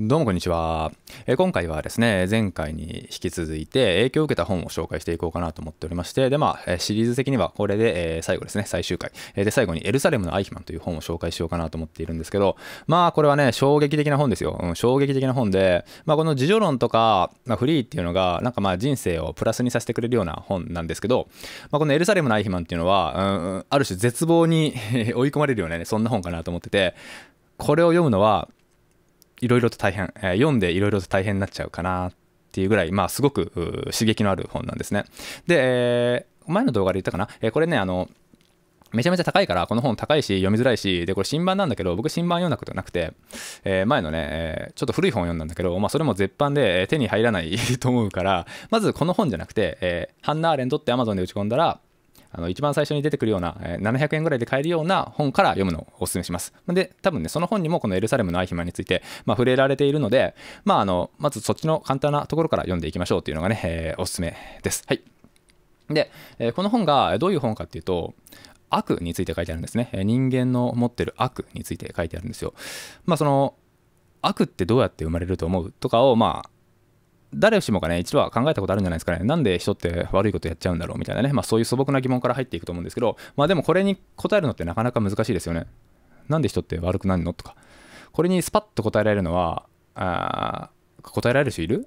どうもこんにちは。え今回はですね、前回に引き続いて影響を受けた本を紹介していこうかなと思っておりまして、で、まあ、シリーズ的にはこれで、え最後ですね、最終回。えで、最後にエルサレムのアイヒマンという本を紹介しようかなと思っているんですけど、まあ、これはね、衝撃的な本ですよ。うん、衝撃的な本で、まあ、この自助論とか、まあ、フリーっていうのが、なんかまあ、人生をプラスにさせてくれるような本なんですけど、まあ、このエルサレムのアイヒマンっていうのは、うん、ある種絶望に 追い込まれるようなね、そんな本かなと思ってて、これを読むのは、いろいろと大変、えー、読んでいろいろと大変になっちゃうかなっていうぐらい、まあ、すごく刺激のある本なんですね。で、えー、前の動画で言ったかな、えー、これね、あの、めちゃめちゃ高いから、この本高いし、読みづらいし、で、これ新版なんだけど、僕新版読んだことなくて、えー、前のね、えー、ちょっと古い本読んだんだけど、まあ、それも絶版で手に入らない と思うから、まずこの本じゃなくて、えー、ハンナ・ーレントって Amazon で打ち込んだら、あの一番最初に出てくるような、えー、700円ぐらいで買えるような本から読むのをお勧めします。で、多分ね、その本にもこのエルサレムの愛暇について、まあ、触れられているので、まあ、あのまずそっちの簡単なところから読んでいきましょうっていうのがね、えー、おすすめです。はい。で、えー、この本がどういう本かっていうと、悪について書いてあるんですね。人間の持ってる悪について書いてあるんですよ。まあその悪ってどうやって生まれると思うとかをまあ誰しもがね、一度は考えたことあるんじゃないですかね。なんで人って悪いことやっちゃうんだろうみたいなね。まあそういう素朴な疑問から入っていくと思うんですけど、まあでもこれに答えるのってなかなか難しいですよね。なんで人って悪くなるのとか。これにスパッと答えられるのは、あ答えられる人いる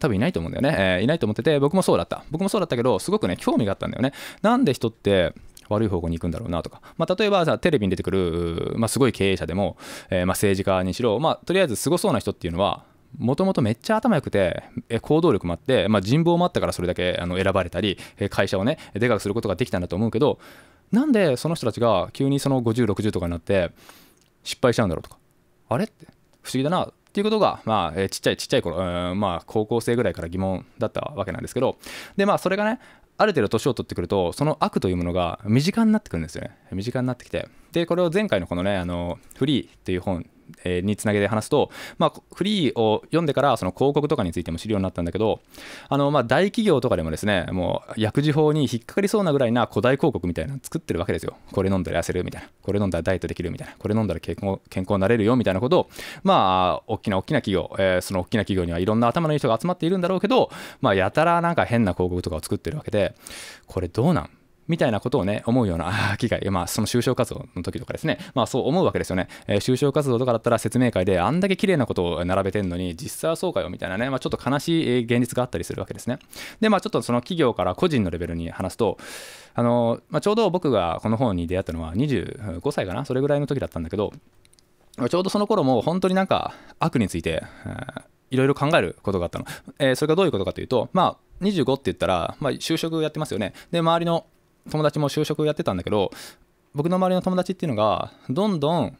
多分いないと思うんだよね、えー、いないと思ってて、僕もそうだった。僕もそうだったけど、すごくね、興味があったんだよね。なんで人って悪い方向に行くんだろうなとか、まあ、例えばさテレビに出てくる、まあ、すごい経営者でも、えー、まあ政治家にしろ、まあ、とりあえずすごそうな人っていうのはもともとめっちゃ頭良くて行動力もあって、まあ、人望もあったからそれだけあの選ばれたり会社をねでかくすることができたんだと思うけどなんでその人たちが急にその5060とかになって失敗しちゃうんだろうとかあれって不思議だなっていうことが、まあ、ちっちゃいちっちゃい頃、まあ、高校生ぐらいから疑問だったわけなんですけどでまあそれがねある程度年を取ってくるとその悪というものが身近になってくるんですよね身近になってきてでこれを前回のこのねあのフリーっていう本えにつなげて話すと、まあ、フリーを読んでからその広告とかについても知るようになったんだけどあの、ま大企業とかでもですねもう薬事法に引っかかりそうなぐらいな古代広告みたいなの作ってるわけですよこれ飲んだら痩せるみたいなこれ飲んだらダイエットできるみたいなこれ飲んだら健康健康になれるよみたいなことをまあ大きな大きな企業、えー、その大きな企業にはいろんな頭のいい人が集まっているんだろうけど、まあ、やたらなんか変な広告とかを作ってるわけでこれどうなんみたいなことをね、思うような機会、まあ、その就職活動の時とかですね、まあ、そう思うわけですよね。えー、就職活動とかだったら説明会であんだけ綺麗なことを並べてんのに、実際はそうかよみたいなね、まあ、ちょっと悲しい現実があったりするわけですね。で、まあ、ちょっとその企業から個人のレベルに話すと、あのまあ、ちょうど僕がこの本に出会ったのは25歳かな、それぐらいの時だったんだけど、ちょうどその頃も本当になんか悪について、いろいろ考えることがあったの。えー、それがどういうことかというと、まあ、25って言ったら、まあ、就職やってますよね。で、周りの友達も就職やってたんだけど僕の周りの友達っていうのがどんどん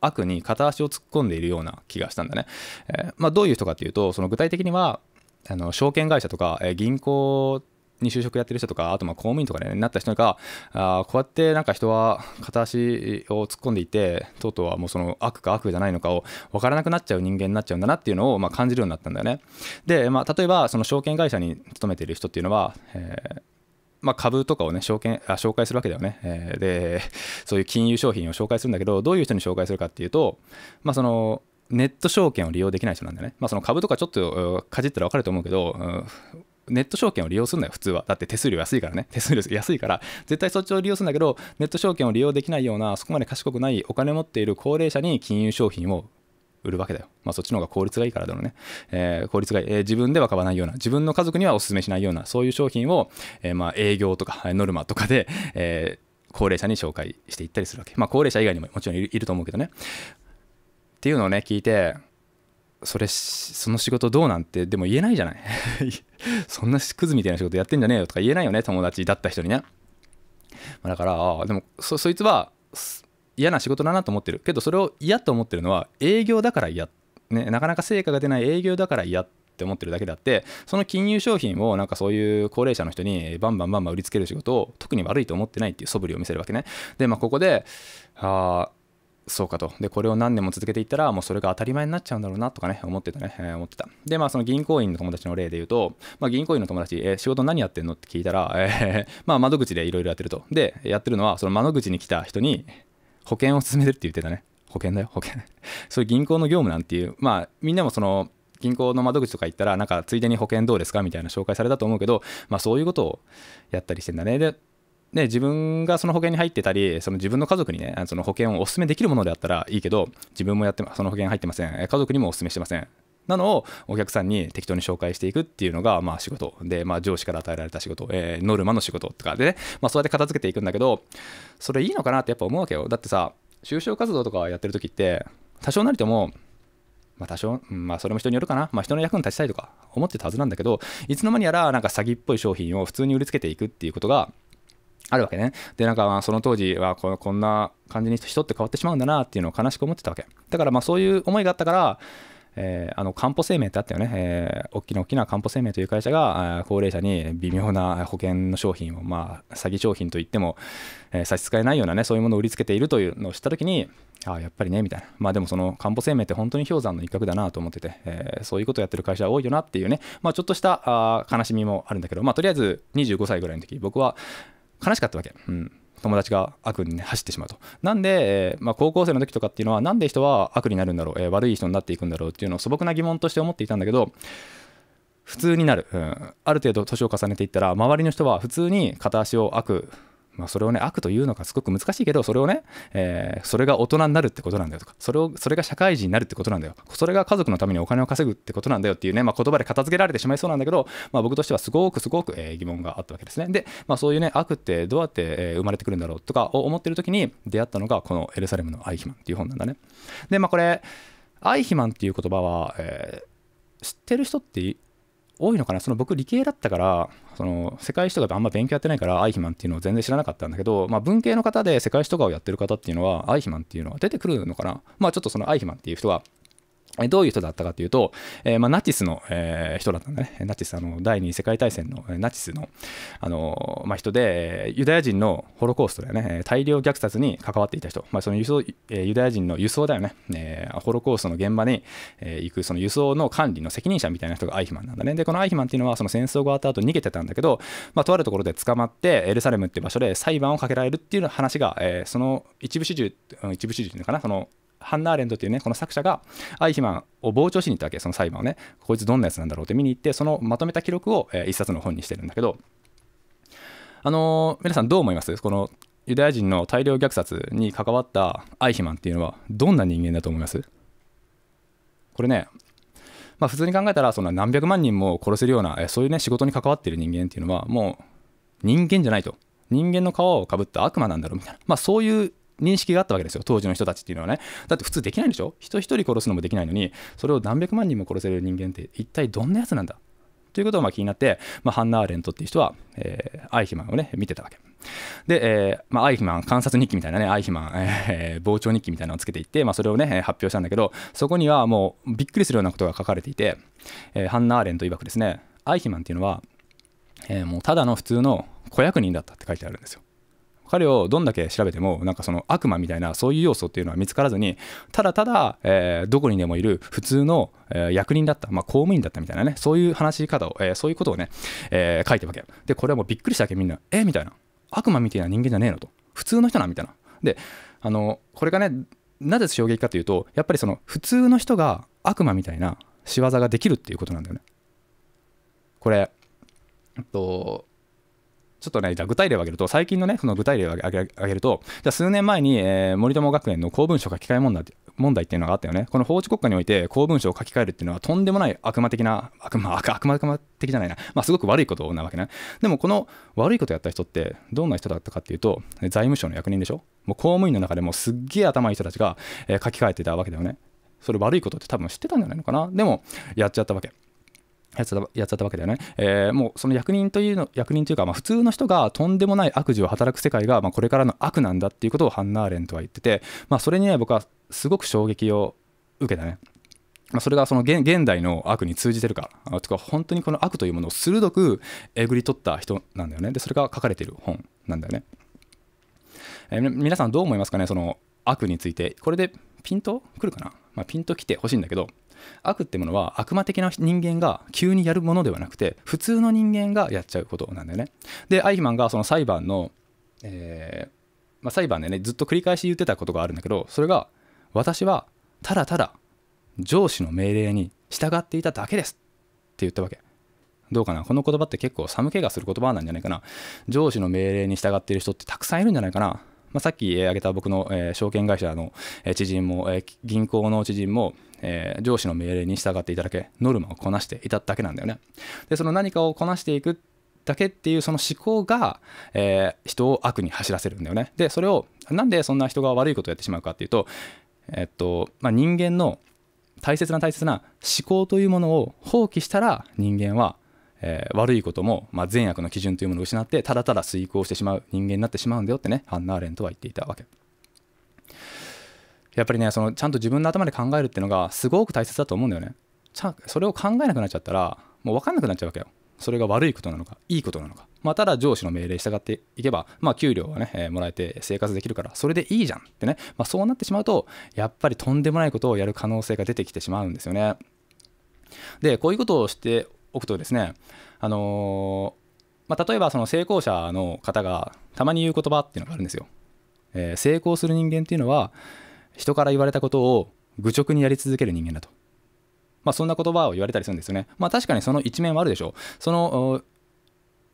悪に片足を突っ込んでいるような気がしたんだね。えー、まあ、どういう人かっていうとその具体的にはあの証券会社とか、えー、銀行に就職やってる人とかあとまあ公務員とかねなった人があこうやってなんか人は片足を突っ込んでいてとうとうはもうその悪か悪じゃないのかを分からなくなっちゃう人間になっちゃうんだなっていうのをまあ感じるようになったんだよね。で、まあ、例えばその証券会社に勤めている人っていうのは、えーまあ、株とかをね証券あ紹介するわけだよね、えー、でそういう金融商品を紹介するんだけどどういう人に紹介するかっていうと、まあ、そのネット証券を利用できない人なんだよね、まあ、その株とかちょっとかじったら分かると思うけど、ネット証券を利用するんだよ、普通は。だって手数料安いからね。手数料安いから、絶対そっちを利用するんだけど、ネット証券を利用できないような、そこまで賢くないお金を持っている高齢者に金融商品を売るわけだよ。まあ、そっちの方が効率がいいからだろうね。えー、効率がいい、えー、自分では買わないような、自分の家族にはお勧めしないような、そういう商品を、えー、まあ、営業とか、ノルマとかで、え高齢者に紹介していったりするわけ。まあ、高齢者以外にももちろんいると思うけどね。っていうのをね、聞いて、それその仕事どうなんてでも言えないじゃない そんなクズみたいな仕事やってんじゃねえよとか言えないよね友達だった人にね、まあ、だからああでもそそいつは嫌な仕事だなと思ってるけどそれを嫌と思ってるのは営業だから嫌、ね、なかなか成果が出ない営業だから嫌って思ってるだけであってその金融商品をなんかそういう高齢者の人にバンバンバンバン売りつける仕事を特に悪いと思ってないっていう素振りを見せるわけねでまあここでああそうかと。で、これを何年も続けていったら、もうそれが当たり前になっちゃうんだろうなとかね、思ってたね、えー、思ってた。で、まあ、その銀行員の友達の例で言うと、まあ、銀行員の友達、えー、仕事何やってんのって聞いたら、えー、まあ、窓口でいろいろやってると。で、やってるのは、その窓口に来た人に、保険を進めるって言ってたね。保険だよ、保険。そういう銀行の業務なんていう、まあ、みんなもその、銀行の窓口とか行ったら、なんかついでに保険どうですかみたいな紹介されたと思うけど、まあそういうことをやったりしてんだね。で、自分がその保険に入ってたり、その自分の家族にね、その保険をお勧めできるものであったらいいけど、自分もやって、その保険入ってません。家族にもお勧めしてません。なのをお客さんに適当に紹介していくっていうのが、まあ、仕事で、まあ、上司から与えられた仕事、えー、ノルマの仕事とかで、ね、まあ、そうやって片付けていくんだけどそれいいのかなってやっぱ思うわけよだってさ就職活動とかやってる時って多少なりともまあ多少、まあそれも人によるかな。まあ人の役に立ちたいとか思ってたはずなんだけど、いつの間にやらなんか詐欺っぽい商品を普通に売りつけていくっていうことがあるわけね。で、なんかその当時はこんな感じに人って変わってしまうんだなっていうのを悲しく思ってたわけ。だからまあそういう思いがあったから、えー、あの漢方生命ってあったよね、えー、大きな大きな漢方生命という会社が高齢者に微妙な保険の商品を、まあ、詐欺商品といっても、えー、差し支えないようなねそういうものを売りつけているというのを知った時にああやっぱりねみたいなまあでもその漢方生命って本当に氷山の一角だなと思ってて、えそういうことをやってる会社多いよなっていうね、まあ、ちょっとしたあ悲しみもあるんだけど、まあ、とりあえず25歳ぐらいの時僕は悲しかったわけ。うん友達が悪に、ね、走ってしまうと。なんで、えー、まあ、高校生の時とかっていうのは、なんで人は悪になるんだろう、えー、悪い人になっていくんだろうっていうのを素朴な疑問として思っていたんだけど、普通になる、うん、ある程度年を重ねていったら周りの人は普通に片足を悪まあ、それをね悪というのがすごく難しいけどそれをね、えー、それが大人になるってことなんだよとかそれをそれが社会人になるってことなんだよそれが家族のためにお金を稼ぐってことなんだよっていうね、まあ、言葉で片付けられてしまいそうなんだけど、まあ、僕としてはすごくすごく、えー、疑問があったわけですねで、まあ、そういうね悪ってどうやって、えー、生まれてくるんだろうとかを思ってる時に出会ったのがこの「エルサレムのアイヒマン」っていう本なんだねでまあこれアイヒマンっていう言葉は、えー、知ってる人って多いのかなその僕理系だったからその世界史とかあんま勉強やってないからアイヒマンっていうのを全然知らなかったんだけど、まあ、文系の方で世界史とかをやってる方っていうのはアイヒマンっていうのは出てくるのかなまあちょっとそのアイヒマンっていう人はどういう人だったかというと、えー、まあ、ナチスの、えー、人だったんだね。ナチス、あの第二次世界大戦のナチスのあの、まあ、人で、ユダヤ人のホロコーストだよね、大量虐殺に関わっていた人、まあ、その輸送ユダヤ人の輸送だよね、えー、ホロコーストの現場に、え行くその輸送の管理の責任者みたいな人がアイヒマンなんだね。で、このアイヒマンっていうのはその戦争が終わった後逃げてたんだけど、まあ、とあるところで捕まって、エルサレムっていう場所で裁判をかけられるっていう話が、えその一部始終、一部始終っていうのかな、そのハンナーレントっていうね、この作者が、アイヒマンを傍聴しに行ったわけ、その裁判をね、こいつどんなやつなんだろうって見に行って、そのまとめた記録を、えー、一冊の本にしてるんだけど、あのー、皆さんどう思いますこのユダヤ人の大量虐殺に関わったアイヒマンっていうのは、どんな人間だと思いますこれね、まあ、普通に考えたら、その何百万人も殺せるような、えー、そういうね、仕事に関わってる人間っていうのは、もう人間じゃないと。人間の皮をかぶった悪魔なんだろうみたいな、まあ、そういう認識があったわけですよ、当時の人たちっていうのはね。だって普通できないでしょ人一人殺すのもできないのに、それを何百万人も殺せる人間って一体どんなやつなんだということがま気になって、まあ、ハンナ・アーレントっていう人は、えー、アイヒマンをね、見てたわけ。で、えー、まあ、アイヒマン観察日記みたいなね、アイヒマン、えー、傍聴日記みたいなのをつけていって、まあ、それをね、発表したんだけど、そこにはもうびっくりするようなことが書かれていて、えハンナ・アーレント曰くですね、アイヒマンっていうのは、えもうただの普通の子役人だったって書いてあるんですよ。彼をどんだけ調べてもなんかその悪魔みたいなそういう要素っていうのは見つからずにただただ、えー、どこにでもいる普通の、えー、役人だった、まあ、公務員だったみたいなねそういう話し方を、えー、そういうことをね、えー、書いてるわけでこれはもうびっくりしたわけみんなえー、みたいな悪魔みたいな人間じゃねえのと普通の人なみたいなであのこれがねなぜ衝撃かというとやっぱりその普通の人が悪魔みたいな仕業ができるっていうことなんだよねこれとちょっとね、じゃあ具体例を挙げると、最近のね、その具体例を挙げると、じゃあ数年前に、えー、森友学園の公文書書き換え問題問題っていうのがあったよね。この法治国家において公文書を書き換えるっていうのはとんでもない悪魔的な、悪魔、悪悪魔悪魔的じゃないな。まあすごく悪いことなわけね。でもこの悪いことやった人ってどんな人だったかっていうと、財務省の役人でしょもう公務員の中でもすっげえ頭いい人たちが、えー、書き換えてたわけだよね。それ悪いことって多分知ってたんじゃないのかな。でもやっちゃったわけ。やつだっちゃったわけだよね、えー、もうその役人というの役人というか、まあ、普通の人がとんでもない悪事を働く世界が、まあ、これからの悪なんだっていうことをハンナーレンとは言ってて、まあ、それにね僕はすごく衝撃を受けたね。まあ、それがその現代の悪に通じてるからとか本当にこの悪というものを鋭くえぐり取った人なんだよねでそれが書かれてる本なんだよね、えー、皆さんどう思いますかねその悪についてこれでピンとくるかな、まあ、ピンと来てほしいんだけど悪ってものは悪魔的な人間が急にやるものではなくて普通の人間がやっちゃうことなんだよねでアイヒマンがその裁判の、えー、まあ、裁判でねずっと繰り返し言ってたことがあるんだけどそれが私はただただ上司の命令に従っていただけですって言ったわけどうかなこの言葉って結構寒気がする言葉なんじゃないかな上司の命令に従っている人ってたくさんいるんじゃないかなまあ、さっき挙げた僕の、え証券会社の、え知人も、え銀行の知人も、えー、上司の命令に従っていただけ、ノルマをこなしていただけなんだよね。で、その何かをこなしていくだけっていうその思考が、えー、人を悪に走らせるんだよね。で、それを、なんでそんな人が悪いことをやってしまうかっていうと、えっと、まあ、人間の大切な大切な思考というものを放棄したら人間はえー、悪いことも、まあ、善悪の基準というものを失ってただただ遂行してしまう人間になってしまうんだよってねハンナ・ーレントは言っていたわけ。やっぱりねそのちゃんと自分の頭で考えるっていうのがすごく大切だと思うんだよねちゃそれを考えなくなっちゃったらもう分かんなくなっちゃうわけよそれが悪いことなのかいいことなのかまあ、ただ上司の命令に従っていけば、まあ、給料はね、えー、もらえて生活できるから、それでいいじゃんってね、まあ、そうなってしまうと、やっぱりとんでもないことをやる可能性が出てきてしまうんですよね。で、こういうことをしておくとですね、あのー、まあ、例えばその成功者の方がたまに言う言葉っていうのがあるんですよ。えー、成功する人間っていうのは、人から言われたことを愚直にやり続ける人間だと。まあ、そんな言葉を言われたりするんですよね。まあ、確かにその一面はあるでしょう。その、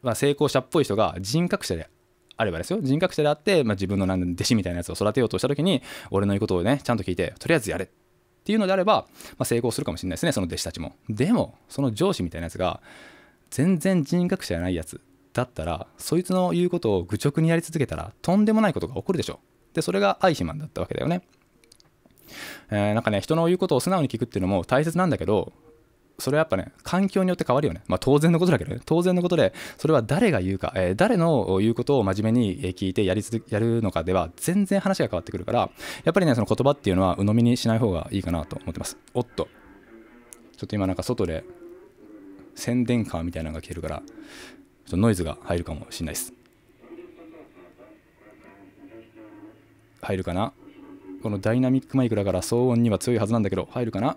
まあ、成功者っぽい人が人格者であればですよ。人格者であって、まあ、自分の弟子みたいなやつを育てようとした時に、俺の言うことをね、ちゃんと聞いて、とりあえずやれっていうのであれば、まあ、成功するかもしれないですね、その弟子たちも。でも、その上司みたいなやつが、全然人格者じゃないやつだったら、そいつの言うことを愚直にやり続けたら、とんでもないことが起こるでしょう。で、それがアイヒマンだったわけだよね。えー、なんかね人の言うことを素直に聞くっていうのも大切なんだけどそれはやっぱね環境によって変わるよね、まあ、当然のことだけどね当然のことでそれは誰が言うか、えー、誰の言うことを真面目に聞いてやりやるのかでは全然話が変わってくるからやっぱりねその言葉っていうのは鵜呑みにしない方がいいかなと思ってますおっとちょっと今なんか外で宣伝カーみたいなのが消えるからちょっとノイズが入るかもしれないです入るかなこのダイナミックマイクだから騒音には強いはずなんだけど、入るかな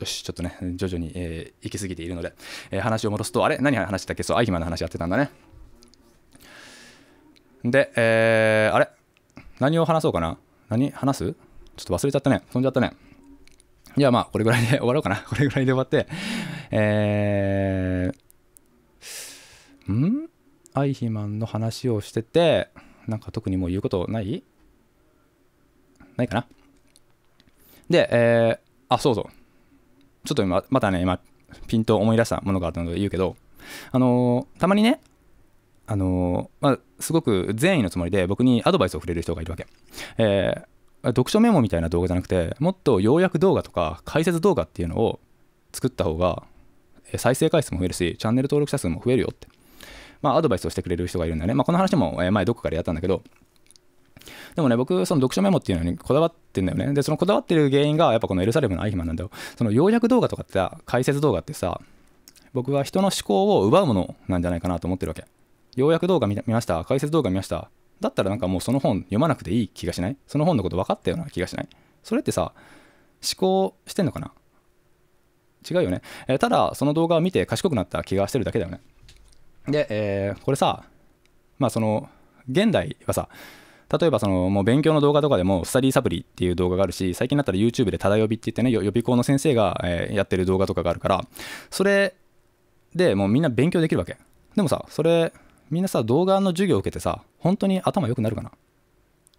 よし、ちょっとね、徐々に、えー、行き過ぎているので、えー、話を戻すと、あれ何話したっけそう、アイヒマンの話やってたんだね。で、えー、あれ何を話そうかな何話すちょっと忘れちゃったね。飛んじゃったね。じゃあまあ、これぐらいで 終わろうかな。これぐらいで終わって、えー、んアイヒマンの話をしてて、なんか特にもう言うことないないかなで、えー、あ、そうそう。ちょっと今、またね、今、ピンと思い出したものがあったので言うけど、あのー、たまにね、あのー、まあ、すごく善意のつもりで僕にアドバイスをくれる人がいるわけ。えー、読書メモみたいな動画じゃなくて、もっと要約動画とか解説動画っていうのを作った方が、再生回数も増えるし、チャンネル登録者数も増えるよってまあ、アドバイスをしてくれる人がいるんだね。まあ、この話も前どこかでやったんだけど、でもね、僕、その読書メモっていうのにこだわってんだよね。で、そのこだわってる原因が、やっぱこのエルサレムのアイヒマンなんだよ。その要約動画とかってさ、解説動画ってさ、僕は人の思考を奪うものなんじゃないかなと思ってるわけ。要約動画見ました解説動画見ましただったらなんかもうその本読まなくていい気がしないその本のこと分かったような気がしないそれってさ、思考してんのかな違うよね。えただ、その動画を見て賢くなった気がしてるだけだよね。で、えー、これさ、まあその、現代はさ、例えばそのもう勉強の動画とかでもスタディサプリっていう動画があるし最近だったら YouTube でただ呼びって言ってね予備校の先生がえやってる動画とかがあるからそれでもうみんな勉強できるわけでもさそれみんなさ動画の授業を受けてさ本当に頭良くなるかない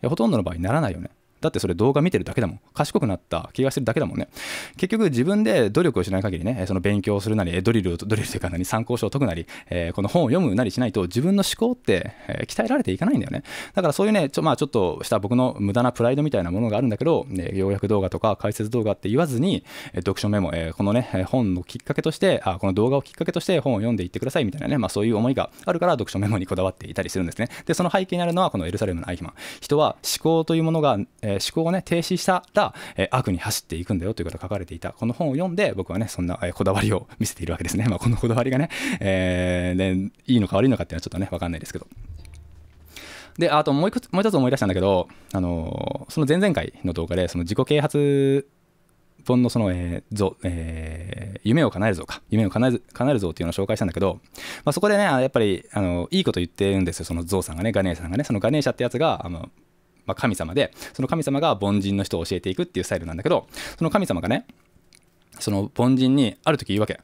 やほとんどの場合ならないよねだってそれ動画見てるだけだもん。賢くなった気がしてるだけだもんね。結局自分で努力をしない限りね、その勉強するなり、ドリルを、ドリルというか何、参考書を解くなり、えー、この本を読むなりしないと自分の思考って、えー、鍛えられていかないんだよね。だからそういうね、ちょ,、まあ、ちょっとした僕の無駄なプライドみたいなものがあるんだけど、ね、やく動画とか解説動画って言わずに、え読書メモ、えー、このね、本のきっかけとして、あ、この動画をきっかけとして本を読んでいってくださいみたいなね、まあそういう思いがあるから読書メモにこだわっていたりするんですね。で、その背景にあるのはこのエルサレムのアイヒマン。人は思考というものが、えーえー、思考をね停止したら、えー、悪に走っていくんだよということが書かれていたこの本を読んで僕はねそんな、えこだわりを見せているわけですね、まあ、このこだわりがね、えー、ねいいのか悪いのかっていうのはちょっとね分かんないですけどで、あともう一つ、もう一つ思い出したんだけど、あのー、その前々回の動画で、その自己啓発本のその、えーえー、夢を叶えるぞか、夢を叶える叶えるぞっていうのを紹介したんだけど、まあ、そこでね、やっぱり、あのいいこと言ってるんですよ、そのウさんがね、ガネーシャさんがね、そのガネーシャってやつが、あのまあ、神様で、その神様が凡人の人を教えていくっていうスタイルなんだけど、その神様がね、その凡人にある時言うわけ。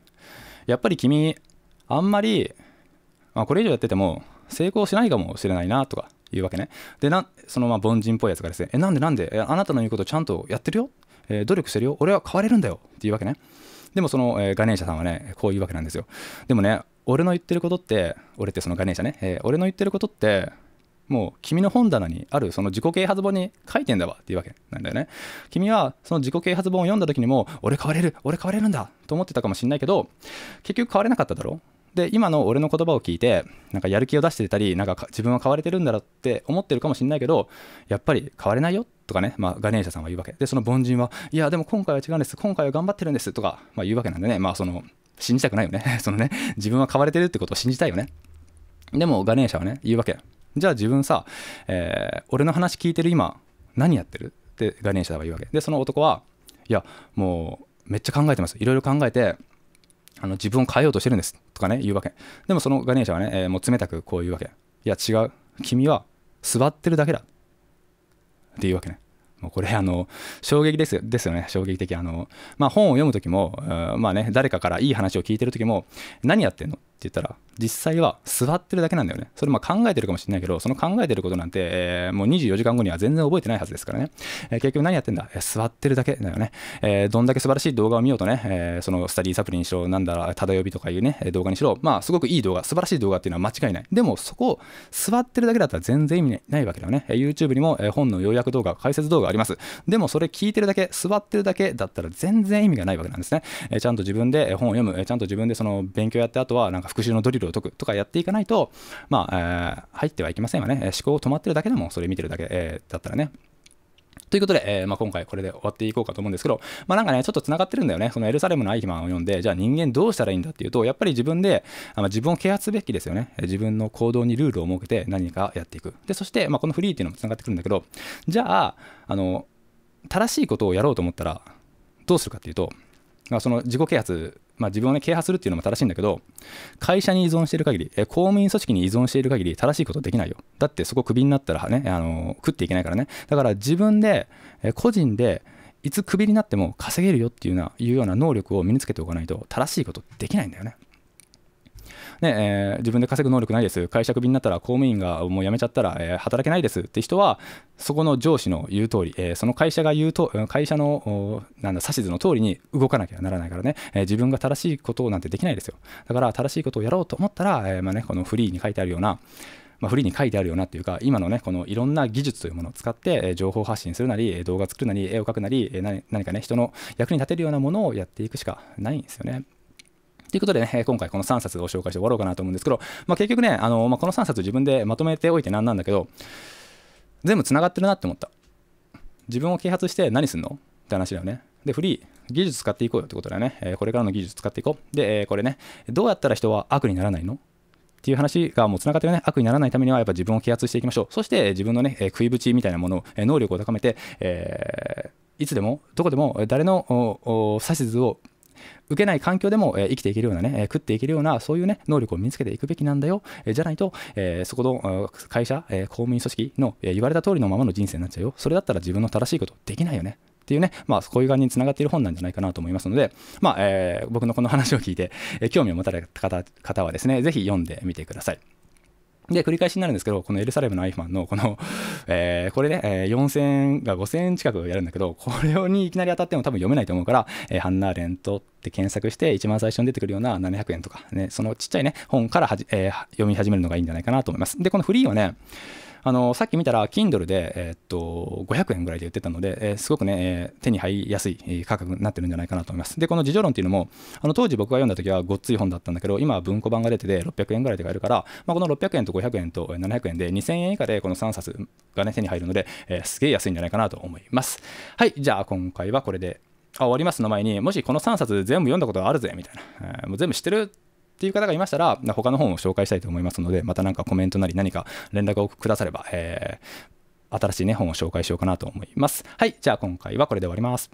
やっぱり君、あんまり、まあ、これ以上やってても成功しないかもしれないなとかいうわけね。で、なそのまあ凡人っぽいやつがですね、え、なんでなんであなたの言うことちゃんとやってるよ、えー、努力してるよ俺は変われるんだよっていうわけね。でもその、えー、ガネーシャさんはね、こういうわけなんですよ。でもね、俺の言ってることって、俺ってそのガネーシャね、えー、俺の言ってることって、もう君の本棚にあるその自己啓発本に書いてんだわっていうわけなんだよね。君はその自己啓発本を読んだ時にも俺変われる俺変われるんだと思ってたかもしれないけど結局変われなかっただろで今の俺の言葉を聞いてなんかやる気を出してたりなんか自分は変われてるんだろうって思ってるかもしれないけどやっぱり変われないよとかね、まあ、ガネーシャさんは言うわけでその凡人はいやでも今回は違うんです今回は頑張ってるんですとか、まあ、言うわけなんでねまあその信じたくないよね そのね自分は変われてるってことを信じたいよねでもガネーシャはね言うわけじゃあ自分さ、えー、俺の話聞いてる今何やってるって概念者だばいいわけでその男はいやもうめっちゃ考えてますいろいろ考えてあの自分を変えようとしてるんですとかね言うわけでもそのガネーシャはね、えー、もう冷たくこう言うわけいや違う君は座ってるだけだっていうわけねもうこれあの衝撃ですですよね衝撃的あのまあ本を読む時もまあね誰かからいい話を聞いてる時も何やってんのって言ったら、実際は座ってるだけなんだよね。それまあ考えてるかもしれないけど、その考えてることなんて、えー、もう24時間後には全然覚えてないはずですからね。えー、結局何やってんだ、えー、座ってるだけだよね。えどんだけ素晴らしい動画を見ようとね、えそのスタディサプリにしろ、なんだら、ただ呼びとかいうね、動画にしろ、まあすごくいい動画、素晴らしい動画っていうのは間違いない。でもそこを座ってるだけだったら全然意味ないわけだよね。え YouTube にも、え本の要約動画、解説動画あります。でもそれ聞いてるだけ、座ってるだけだったら全然意味がないわけなんですね。えちゃんと自分で本を読む、えちゃんと自分でその勉強やって、あとはなんかか復習のドリルを解くとかやっていかないと、まあ、えー、入ってはいけませんわね。思考を止まってるだけでも、それ見てるだけ、えー、だったらね。ということで、えー、まあ、今回これで終わっていこうかと思うんですけど、まあ、なんかね、ちょっと繋がってるんだよね。そのエルサレムのアイヒマンを読んで、じゃあ人間どうしたらいいんだっていうと、やっぱり自分で、あま自分を啓発すべきですよね。自分の行動にルールを設けて何かやっていく。で、そして、まあ、このフリーっていうのも繋がってくるんだけど、じゃあ、あの、正しいことをやろうと思ったら、どうするかっていうと、まあ、その自己啓発、まあ、自分を、ね、啓発するっていうのも正しいんだけど会社に依存している限りえ公務員組織に依存している限り正しいことできないよだってそこクビになったらねあの食っていけないからねだから自分でえ個人でいつクビになっても稼げるよっていうような能力を身につけておかないと正しいことできないんだよねねえー、自分で稼ぐ能力ないです、会社クビになったら公務員がもう辞めちゃったら、えー、働けないですって人は、そこの上司の言う通り、えー、その会社が言うと、会社のなんだ指図の通りに動かなきゃならないからね、え自分が正しいことなんてできないですよ。だから正しいことをやろうと思ったら、えまあね、このフリーに書いてあるような、まあ、フリーに書いてあるようなっていうか、今のね、このいろんな技術というものを使って、情報発信するなり、動画作るなり、絵を描くなり、何かね、人の役に立てるようなものをやっていくしかないんですよね。ということでね、今回この3冊ご紹介して終わろうかなと思うんですけど、まあ、結局ね、あのまあ、この3冊自分でまとめておいて何なんだけど、全部つながってるなって思った。自分を啓発して何すんのって話だよね。で、フリー、技術使っていこうよってことだよね。えー、これからの技術使っていこう。で、えー、これね、どうやったら人は悪にならないのっていう話がもうつながってるね。悪にならないためにはやっぱ自分を啓発していきましょう。そして自分のね、え食いぶちみたいなものを、え能力を高めて、えいつでも、どこでも、誰の指図を受けない環境でも、え生きていけるようなね、え食っていけるような、そういうね、能力を身につけていくべきなんだよ。えじゃないと、えそこの会社、え公務員組織の、え言われた通りのままの人生になっちゃうよ。それだったら自分の正しいことできないよね。っていうね、まあ、こういう側につながっている本なんじゃないかなと思いますので、まあ、えー、僕のこの話を聞いて、え興味を持たれた方はですね、ぜひ読んでみてください。で、繰り返しになるんですけど、このエルサレムの iPhone の、この、えー、これね、えー、4000が5000近くやるんだけど、これにいきなり当たっても多分読めないと思うから、えー、ハンナーレントって検索して、一番最初に出てくるような700円とか、ね、そのちっちゃいね、本からはじ、えー、読み始めるのがいいんじゃないかなと思います。で、このフリーはね、あのさっき見たら Kindle で、えっと500円ぐらいで売ってたので、えすごくね、え手に入りやすい価格になってるんじゃないかなと思います。でこの自助論っていうのもあの当時僕が読んだ時はごっつい本だったんだけど今は文庫版が出てて600円ぐらいで買えるから、まあ、この600円と500円と700円で2000円以下でこの3冊がね手に入るので、えすげえ安いんじゃないかなと思います。はいじゃあ今回はこれであ終わりますの前にもしこの3冊全部読んだことがあるぜみたいな、えー、もう全部知ってるっていう方がいましたら、他の本を紹介したいと思いますので、また何かコメントなり何か連絡をくだされば、えー、新しいね、本を紹介しようかなと思います。はい、じゃあ今回はこれで終わります。